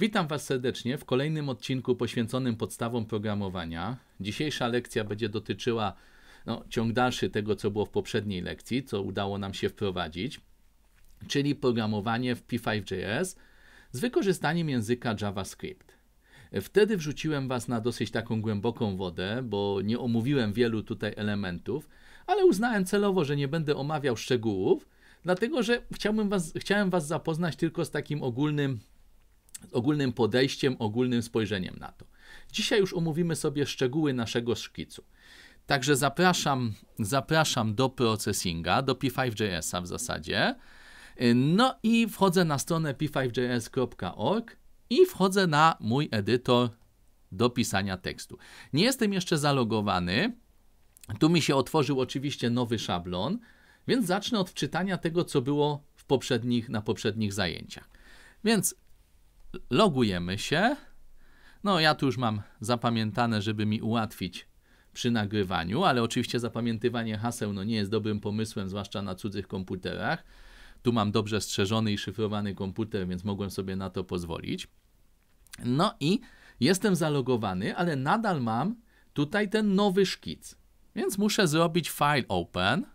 Witam Was serdecznie w kolejnym odcinku poświęconym podstawom programowania. Dzisiejsza lekcja będzie dotyczyła no, ciąg dalszy tego, co było w poprzedniej lekcji, co udało nam się wprowadzić, czyli programowanie w P5.js z wykorzystaniem języka JavaScript. Wtedy wrzuciłem Was na dosyć taką głęboką wodę, bo nie omówiłem wielu tutaj elementów, ale uznałem celowo, że nie będę omawiał szczegółów, dlatego że chciałbym was, chciałem Was zapoznać tylko z takim ogólnym, ogólnym podejściem, ogólnym spojrzeniem na to. Dzisiaj już omówimy sobie szczegóły naszego szkicu. Także zapraszam, zapraszam do processinga, do p5.jsa w zasadzie. No i wchodzę na stronę p5js.org i wchodzę na mój edytor do pisania tekstu. Nie jestem jeszcze zalogowany, tu mi się otworzył oczywiście nowy szablon, więc zacznę od wczytania tego, co było w poprzednich, na poprzednich zajęciach. Więc logujemy się. No, ja tu już mam zapamiętane, żeby mi ułatwić przy nagrywaniu, ale oczywiście zapamiętywanie haseł no, nie jest dobrym pomysłem, zwłaszcza na cudzych komputerach. Tu mam dobrze strzeżony i szyfrowany komputer, więc mogłem sobie na to pozwolić. No i jestem zalogowany, ale nadal mam tutaj ten nowy szkic. Więc muszę zrobić file open.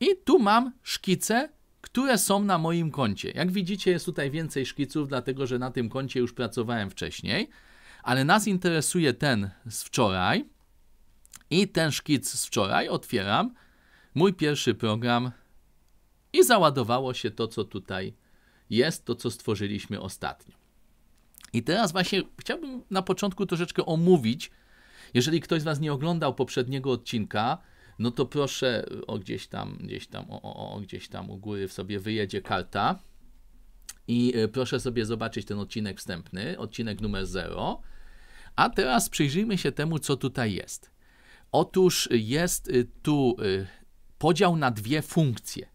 I tu mam szkice, które są na moim koncie. Jak widzicie, jest tutaj więcej szkiców, dlatego że na tym koncie już pracowałem wcześniej. Ale nas interesuje ten z wczoraj. I ten szkic z wczoraj otwieram. Mój pierwszy program i załadowało się to, co tutaj jest, to, co stworzyliśmy ostatnio. I teraz właśnie chciałbym na początku troszeczkę omówić, jeżeli ktoś z Was nie oglądał poprzedniego odcinka, no to proszę o gdzieś tam, gdzieś tam, o, o, gdzieś tam u góry w sobie wyjedzie karta i e, proszę sobie zobaczyć ten odcinek wstępny, odcinek numer 0. A teraz przyjrzyjmy się temu, co tutaj jest. Otóż jest e, tu e, podział na dwie funkcje.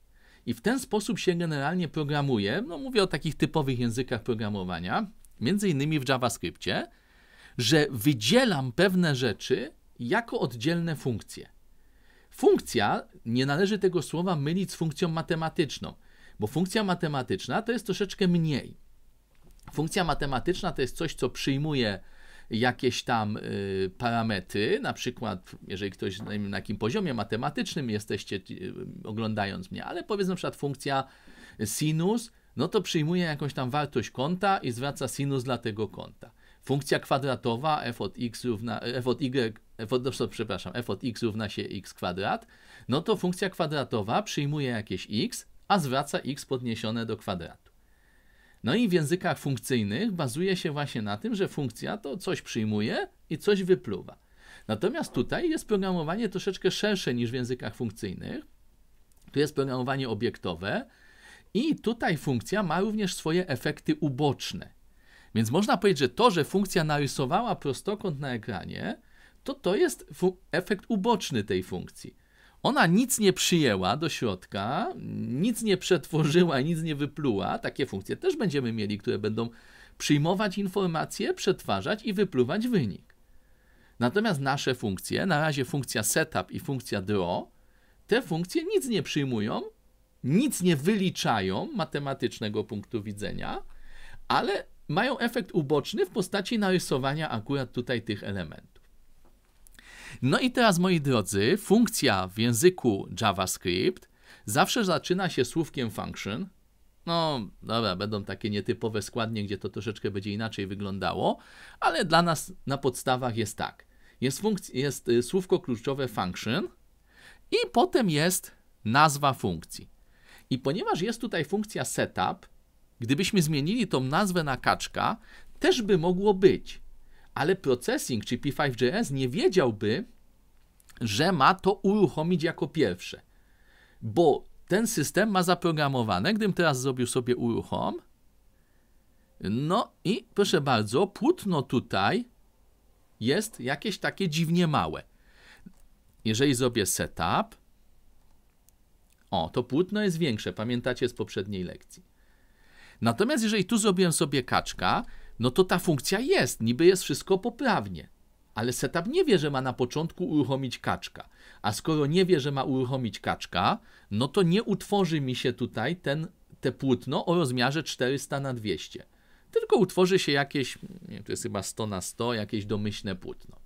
I w ten sposób się generalnie programuje. No mówię o takich typowych językach programowania, między innymi w JavaScriptie że wydzielam pewne rzeczy jako oddzielne funkcje. Funkcja, nie należy tego słowa mylić z funkcją matematyczną, bo funkcja matematyczna to jest troszeczkę mniej. Funkcja matematyczna to jest coś, co przyjmuje jakieś tam y, parametry, na przykład, jeżeli ktoś na, jakim poziomie matematycznym jesteście y, oglądając mnie, ale powiedzmy na przykład funkcja sinus, no to przyjmuje jakąś tam wartość kąta i zwraca sinus dla tego kąta. Funkcja kwadratowa f od x równa, f od y, f od, no, przepraszam, f od x równa się x kwadrat, no to funkcja kwadratowa przyjmuje jakieś x, a zwraca x podniesione do kwadratu. No i w językach funkcyjnych bazuje się właśnie na tym, że funkcja to coś przyjmuje i coś wypluwa. Natomiast tutaj jest programowanie troszeczkę szersze niż w językach funkcyjnych. Tu jest programowanie obiektowe i tutaj funkcja ma również swoje efekty uboczne. Więc można powiedzieć, że to, że funkcja narysowała prostokąt na ekranie, to to jest efekt uboczny tej funkcji. Ona nic nie przyjęła do środka, nic nie przetworzyła, nic nie wypluła. Takie funkcje też będziemy mieli, które będą przyjmować informacje, przetwarzać i wypluwać wynik. Natomiast nasze funkcje, na razie funkcja setup i funkcja draw, te funkcje nic nie przyjmują, nic nie wyliczają matematycznego punktu widzenia, ale mają efekt uboczny w postaci narysowania akurat tutaj tych elementów. No i teraz, moi drodzy, funkcja w języku JavaScript zawsze zaczyna się słówkiem function. No, dobra, będą takie nietypowe składnie, gdzie to troszeczkę będzie inaczej wyglądało, ale dla nas na podstawach jest tak. Jest, jest y, słówko kluczowe function i potem jest nazwa funkcji. I ponieważ jest tutaj funkcja setup, Gdybyśmy zmienili tą nazwę na kaczka, też by mogło być, ale processing czy p 5 js nie wiedziałby, że ma to uruchomić jako pierwsze, bo ten system ma zaprogramowane, gdybym teraz zrobił sobie uruchom, no i proszę bardzo, płótno tutaj jest jakieś takie dziwnie małe. Jeżeli zrobię setup, o, to płótno jest większe, pamiętacie z poprzedniej lekcji. Natomiast jeżeli tu zrobiłem sobie kaczka, no to ta funkcja jest, niby jest wszystko poprawnie. Ale setup nie wie, że ma na początku uruchomić kaczka. A skoro nie wie, że ma uruchomić kaczka, no to nie utworzy mi się tutaj ten, te płótno o rozmiarze 400 na 200 tylko utworzy się jakieś, nie, to jest chyba 100 na 100, jakieś domyślne płótno.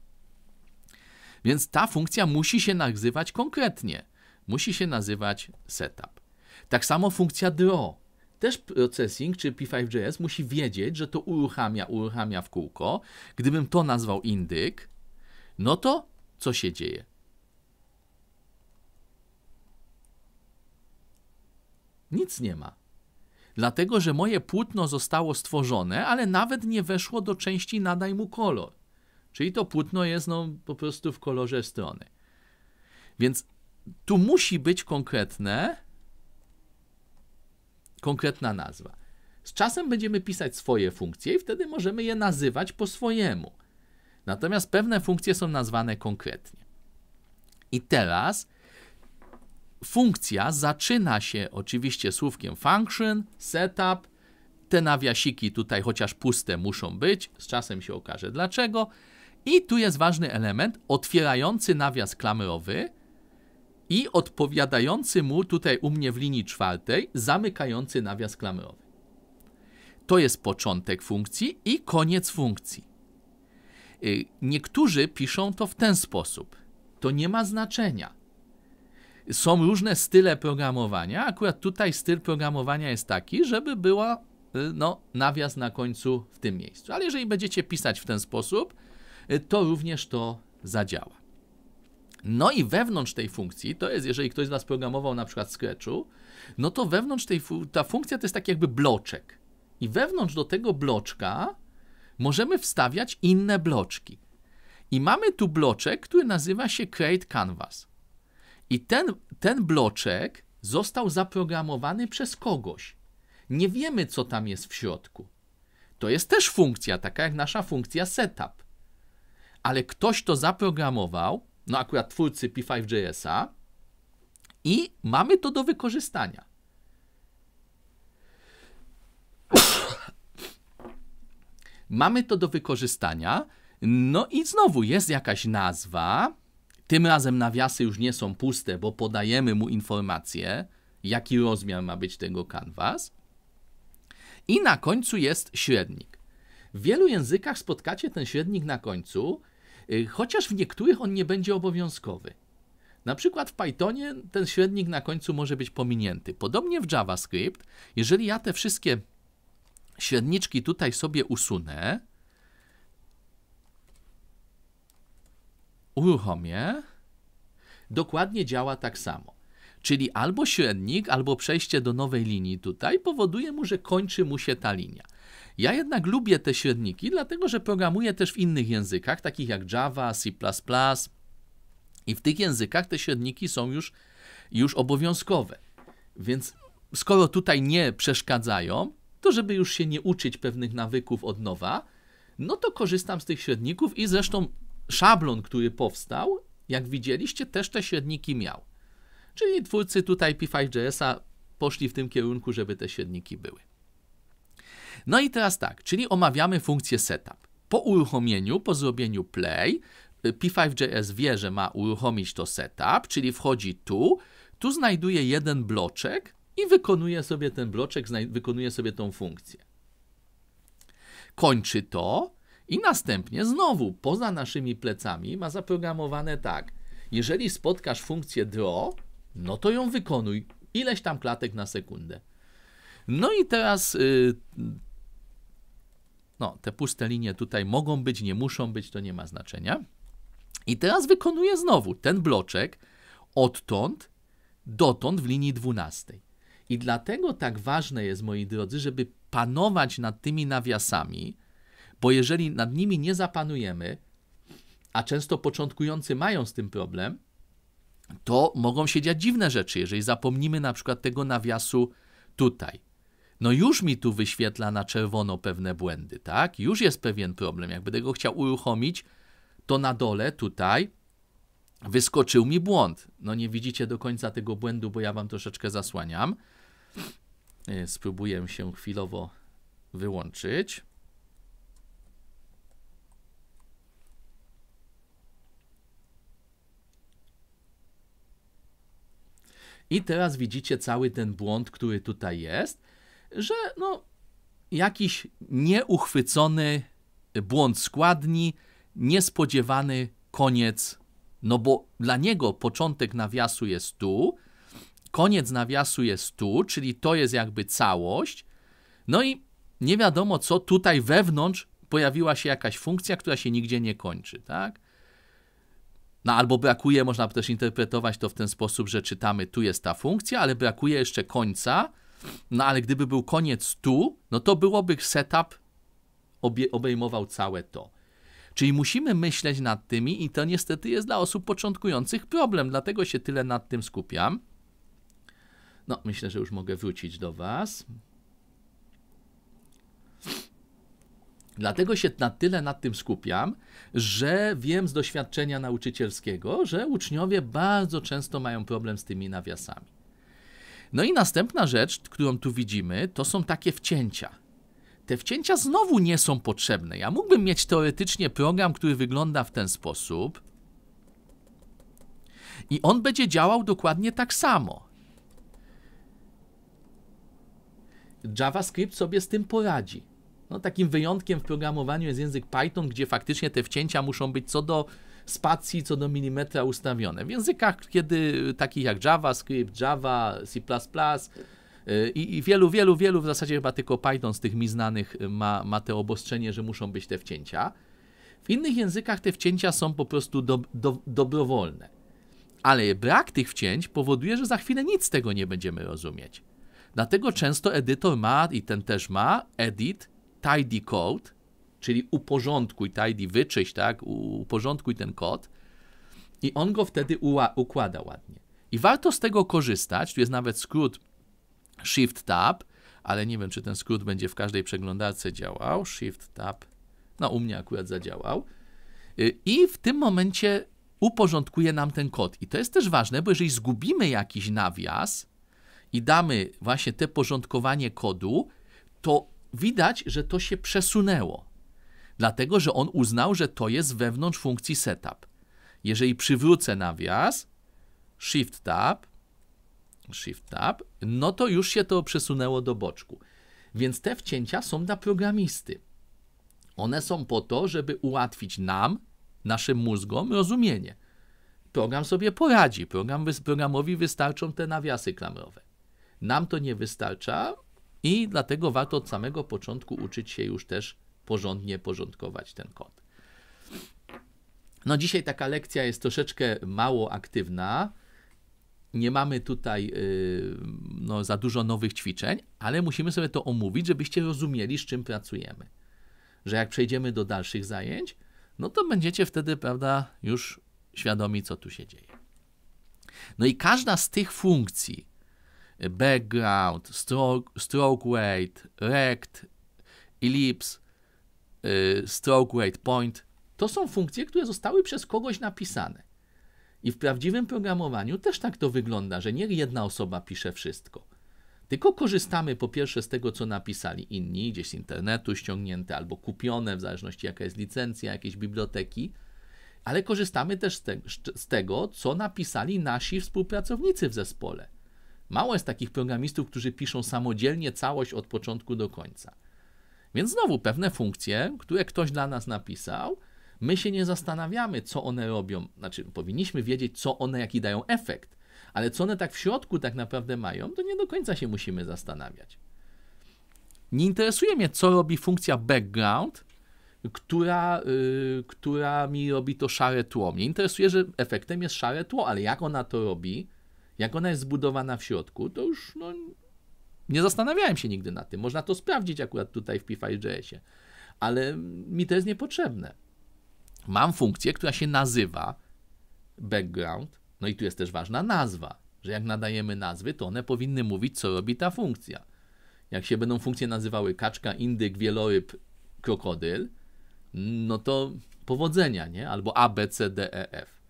Więc ta funkcja musi się nazywać konkretnie. Musi się nazywać setup. Tak samo funkcja draw też processing czy P5JS musi wiedzieć, że to uruchamia, uruchamia w kółko. Gdybym to nazwał indyk, no to co się dzieje? Nic nie ma. Dlatego, że moje płótno zostało stworzone, ale nawet nie weszło do części nadaj mu kolor. Czyli to płótno jest no, po prostu w kolorze strony. Więc tu musi być konkretne, konkretna nazwa. Z czasem będziemy pisać swoje funkcje i wtedy możemy je nazywać po swojemu. Natomiast pewne funkcje są nazwane konkretnie. I teraz funkcja zaczyna się oczywiście słówkiem function, setup. Te nawiasiki tutaj chociaż puste muszą być, z czasem się okaże dlaczego. I tu jest ważny element otwierający nawias klamerowy, i odpowiadający mu tutaj u mnie w linii czwartej zamykający nawias klamerowy. To jest początek funkcji i koniec funkcji. Y, niektórzy piszą to w ten sposób. To nie ma znaczenia. Są różne style programowania. Akurat tutaj styl programowania jest taki, żeby była y, no, nawias na końcu w tym miejscu. Ale jeżeli będziecie pisać w ten sposób, y, to również to zadziała. No i wewnątrz tej funkcji, to jest, jeżeli ktoś z nas programował na przykład Scratchu, no to wewnątrz tej, fu- ta funkcja to jest tak jakby bloczek. I wewnątrz do tego bloczka możemy wstawiać inne bloczki. I mamy tu bloczek, który nazywa się Create Canvas. I ten, ten bloczek został zaprogramowany przez kogoś. Nie wiemy, co tam jest w środku. To jest też funkcja, taka jak nasza funkcja setup. Ale ktoś to zaprogramował no akurat twórcy p a i mamy to do wykorzystania. mamy to do wykorzystania, no i znowu jest jakaś nazwa, tym razem nawiasy już nie są puste, bo podajemy mu informację, jaki rozmiar ma być tego canvas. I na końcu jest średnik. W wielu językach spotkacie ten średnik na końcu, Y, chociaż w niektórych on nie będzie obowiązkowy. Na przykład w Pythonie ten średnik na końcu może być pominięty. Podobnie w JavaScript, jeżeli ja te wszystkie średniczki tutaj sobie usunę, uruchomię, dokładnie działa tak samo. Czyli albo średnik, albo przejście do nowej linii tutaj powoduje mu, że kończy mu się ta linia. Ja jednak lubię te średniki, dlatego że programuję też w innych językach, takich jak Java, C++. I w tych językach te średniki są już, już obowiązkowe. Więc skoro tutaj nie przeszkadzają, to żeby już się nie uczyć pewnych nawyków od nowa, no to korzystam z tych średników i zresztą szablon, który powstał, jak widzieliście, też te średniki miał. Czyli twórcy tutaj p 5jsa a poszli w tym kierunku, żeby te średniki były. No i teraz tak, czyli omawiamy funkcję setup. Po uruchomieniu, po zrobieniu play, y, P5.js wie, że ma uruchomić to setup, czyli wchodzi tu, tu znajduje jeden bloczek i wykonuje sobie ten bloczek, wykonuje sobie tą funkcję. Kończy to i następnie znowu poza naszymi plecami ma zaprogramowane tak. Jeżeli spotkasz funkcję draw, no to ją wykonuj ileś tam klatek na sekundę. No i teraz y, no, te puste linie tutaj mogą być, nie muszą być, to nie ma znaczenia. I teraz wykonuję znowu ten bloczek odtąd dotąd w linii 12. I dlatego tak ważne jest, moi drodzy, żeby panować nad tymi nawiasami, bo jeżeli nad nimi nie zapanujemy, a często początkujący mają z tym problem, to mogą się dziać dziwne rzeczy, jeżeli zapomnimy na przykład tego nawiasu tutaj no już mi tu wyświetla na czerwono pewne błędy, tak? Już jest pewien problem. Jak będę go chciał uruchomić, to na dole tutaj wyskoczył mi błąd. No nie widzicie do końca tego błędu, bo ja wam troszeczkę zasłaniam. E, spróbuję się chwilowo wyłączyć. I teraz widzicie cały ten błąd, który tutaj jest że no, jakiś nieuchwycony błąd składni, niespodziewany koniec, no bo dla niego początek nawiasu jest tu, koniec nawiasu jest tu, czyli to jest jakby całość, no i nie wiadomo co, tutaj wewnątrz pojawiła się jakaś funkcja, która się nigdzie nie kończy, tak? No albo brakuje, można też interpretować to w ten sposób, że czytamy, tu jest ta funkcja, ale brakuje jeszcze końca, no ale gdyby był koniec tu, no to byłoby setup obie, obejmował całe to. Czyli musimy myśleć nad tymi i to niestety jest dla osób początkujących problem, dlatego się tyle nad tym skupiam. No, myślę, że już mogę wrócić do Was. Dlatego się na tyle nad tym skupiam, że wiem z doświadczenia nauczycielskiego, że uczniowie bardzo często mają problem z tymi nawiasami. No i następna rzecz, którą tu widzimy, to są takie wcięcia. Te wcięcia znowu nie są potrzebne. Ja mógłbym mieć teoretycznie program, który wygląda w ten sposób i on będzie działał dokładnie tak samo. JavaScript sobie z tym poradzi. No, takim wyjątkiem w programowaniu jest język Python, gdzie faktycznie te wcięcia muszą być co do spacji co do milimetra ustawione. W językach kiedy, takich jak JavaScript, Java, C++, y, i, I, wielu, wielu, wielu, w zasadzie chyba tylko Python z tych mi znanych y, ma, ma te obostrzenie, że muszą być te wcięcia. W innych językach te wcięcia są po prostu do, do, dobrowolne. Ale brak tych wcięć powoduje, że za chwilę nic z tego nie będziemy rozumieć. Dlatego często edytor ma, i ten też ma, edit, tidy code, czyli uporządkuj tidy, wyczyść, tak, uporządkuj ten kod i on go wtedy układa ładnie. I warto z tego korzystać, tu jest nawet skrót Shift Tab, ale nie wiem, czy ten skrót będzie w każdej przeglądarce działał. Shift Tab, no u mnie akurat zadziałał. Y, I w tym momencie uporządkuje nam ten kod. I to jest też ważne, bo jeżeli zgubimy jakiś nawias i damy właśnie te porządkowanie kodu, to widać, że to się przesunęło dlatego że on uznał, że to jest wewnątrz funkcji setup. Jeżeli przywrócę nawias, shift tab, shift tab, no to już się to przesunęło do boczku. Więc te wcięcia są dla programisty. One są po to, żeby ułatwić nam, naszym mózgom, rozumienie. Program sobie poradzi, program, programowi wystarczą te nawiasy klamrowe. Nam to nie wystarcza i dlatego warto od samego początku uczyć się już też porządnie porządkować ten kod. No dzisiaj taka lekcja jest troszeczkę mało aktywna. Nie mamy tutaj y, no, za dużo nowych ćwiczeń, ale musimy sobie to omówić, żebyście rozumieli, z czym pracujemy. Że jak przejdziemy do dalszych zajęć, no to będziecie wtedy, prawda, już świadomi, co tu się dzieje. No i każda z tych funkcji, background, stroke, stroke weight, rect, ellipse, Y, stroke rate point, to są funkcje, które zostały przez kogoś napisane. I w prawdziwym programowaniu też tak to wygląda, że nie jedna osoba pisze wszystko. Tylko korzystamy po pierwsze z tego, co napisali inni, gdzieś z internetu ściągnięte albo kupione, w zależności jaka jest licencja, jakiejś biblioteki, ale korzystamy też z, te, z tego, co napisali nasi współpracownicy w zespole. Mało jest takich programistów, którzy piszą samodzielnie całość od początku do końca. Więc znowu pewne funkcje, które ktoś dla nas napisał, my się nie zastanawiamy, co one robią. Znaczy, powinniśmy wiedzieć, co one, jaki dają efekt, ale co one tak w środku tak naprawdę mają, to nie do końca się musimy zastanawiać. Nie interesuje mnie, co robi funkcja background, która, yy, która mi robi to szare tło. Mnie interesuje, że efektem jest szare tło, ale jak ona to robi, jak ona jest zbudowana w środku, to już no, nie zastanawiałem się nigdy nad tym. Można to sprawdzić akurat tutaj w P5.jsie, ale mi to jest niepotrzebne. Mam funkcję, która się nazywa background, no i tu jest też ważna nazwa, że jak nadajemy nazwy, to one powinny mówić, co robi ta funkcja. Jak się będą funkcje nazywały kaczka, indyk, wieloryb, krokodyl, no to powodzenia, nie? Albo A, B, C, D, E, F.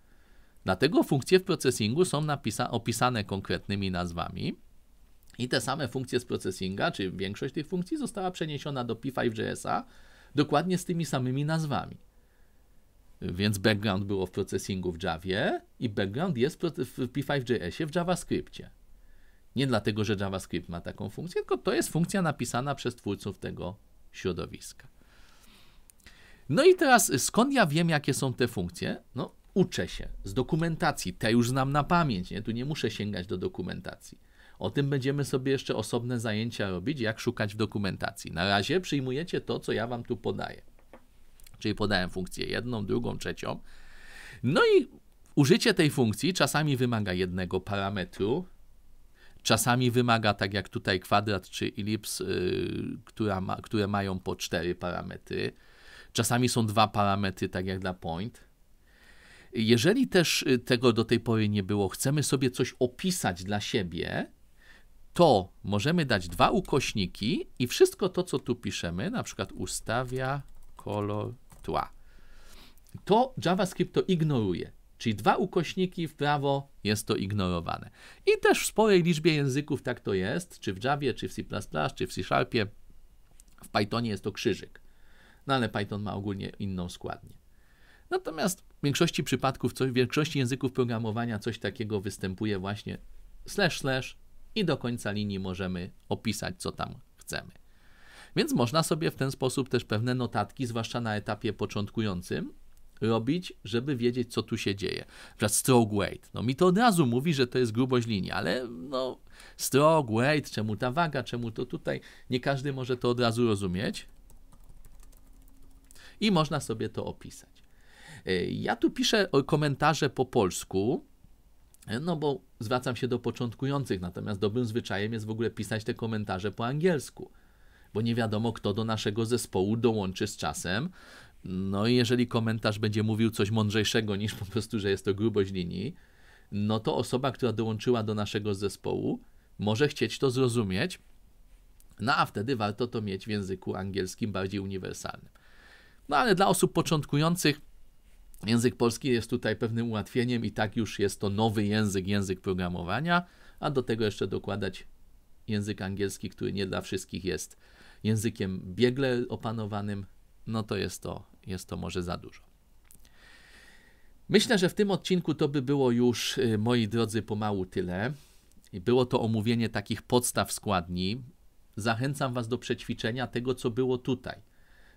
Dlatego funkcje w procesingu są napisa- opisane konkretnymi nazwami, i te same funkcje z processinga, czy większość tych funkcji została przeniesiona do P5.jsa dokładnie z tymi samymi nazwami. Więc background było w processingu w Javie i background jest w P5.jsie w JavaScriptie. Nie dlatego, że JavaScript ma taką funkcję, tylko to jest funkcja napisana przez twórców tego środowiska. No i teraz skąd ja wiem, jakie są te funkcje? No, uczę się z dokumentacji. Te już znam na pamięć, nie? tu nie muszę sięgać do dokumentacji. O tym będziemy sobie jeszcze osobne zajęcia robić, jak szukać w dokumentacji. Na razie przyjmujecie to, co ja Wam tu podaję. Czyli podałem funkcję jedną, drugą, trzecią. No i użycie tej funkcji czasami wymaga jednego parametru, czasami wymaga, tak jak tutaj kwadrat czy elips, yy, ma, które mają po cztery parametry. Czasami są dwa parametry, tak jak dla point. Jeżeli też y, tego do tej pory nie było, chcemy sobie coś opisać dla siebie, to możemy dać dwa ukośniki i wszystko to, co tu piszemy, na przykład ustawia kolor tła. To JavaScript to ignoruje. Czyli dwa ukośniki w prawo jest to ignorowane. I też w sporej liczbie języków tak to jest, czy w Javie, czy w C++, czy w C Sharpie. W Pythonie jest to krzyżyk. No ale Python ma ogólnie inną składnię. Natomiast w większości przypadków, w większości języków programowania coś takiego występuje właśnie slash slash i do końca linii możemy opisać, co tam chcemy. Więc można sobie w ten sposób też pewne notatki, zwłaszcza na etapie początkującym, robić, żeby wiedzieć, co tu się dzieje. W przykład stroke weight. No mi to od razu mówi, że to jest grubość linii, ale no stroke weight, czemu ta waga, czemu to tutaj, nie każdy może to od razu rozumieć. I można sobie to opisać. E, ja tu piszę komentarze po polsku, no bo zwracam się do początkujących, natomiast dobrym zwyczajem jest w ogóle pisać te komentarze po angielsku, bo nie wiadomo, kto do naszego zespołu dołączy z czasem. No i jeżeli komentarz będzie mówił coś mądrzejszego niż po prostu, że jest to grubość linii, no to osoba, która dołączyła do naszego zespołu, może chcieć to zrozumieć, no a wtedy warto to mieć w języku angielskim bardziej uniwersalnym. No ale dla osób początkujących Język polski jest tutaj pewnym ułatwieniem i tak już jest to nowy język, język programowania, a do tego jeszcze dokładać język angielski, który nie dla wszystkich jest językiem biegle opanowanym, no to jest to, jest to może za dużo. Myślę, że w tym odcinku to by było już, y, moi drodzy, pomału tyle. Było to omówienie takich podstaw składni. Zachęcam Was do przećwiczenia tego, co było tutaj.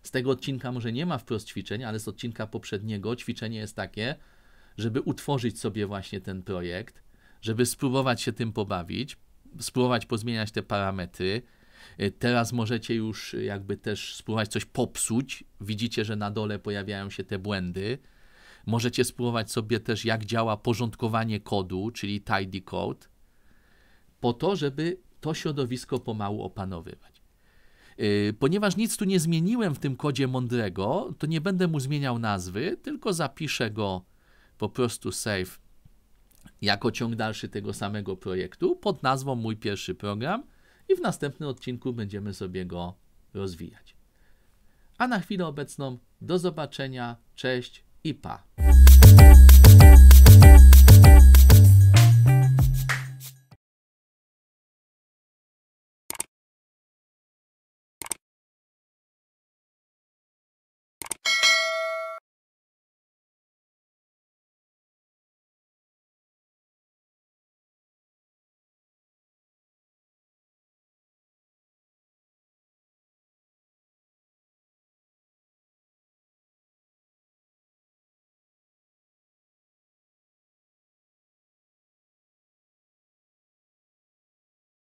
Z tego odcinka może nie ma wprost ćwiczeń, ale z odcinka poprzedniego ćwiczenie jest takie, żeby utworzyć sobie właśnie ten projekt, żeby spróbować się tym pobawić, spróbować pozmieniać te parametry. Y, teraz możecie już y, jakby też spróbować coś popsuć. Widzicie, że na dole pojawiają się te błędy. Możecie spróbować sobie też, jak działa porządkowanie kodu, czyli tidy code, po to, żeby to środowisko pomału opanowywać. Y, ponieważ nic tu nie zmieniłem w tym kodzie mądrego, to nie będę mu zmieniał nazwy, tylko zapiszę go po prostu save jako ciąg dalszy tego samego projektu pod nazwą mój pierwszy program i w następnym odcinku będziemy sobie go rozwijać. A na chwilę obecną do zobaczenia, cześć i pa.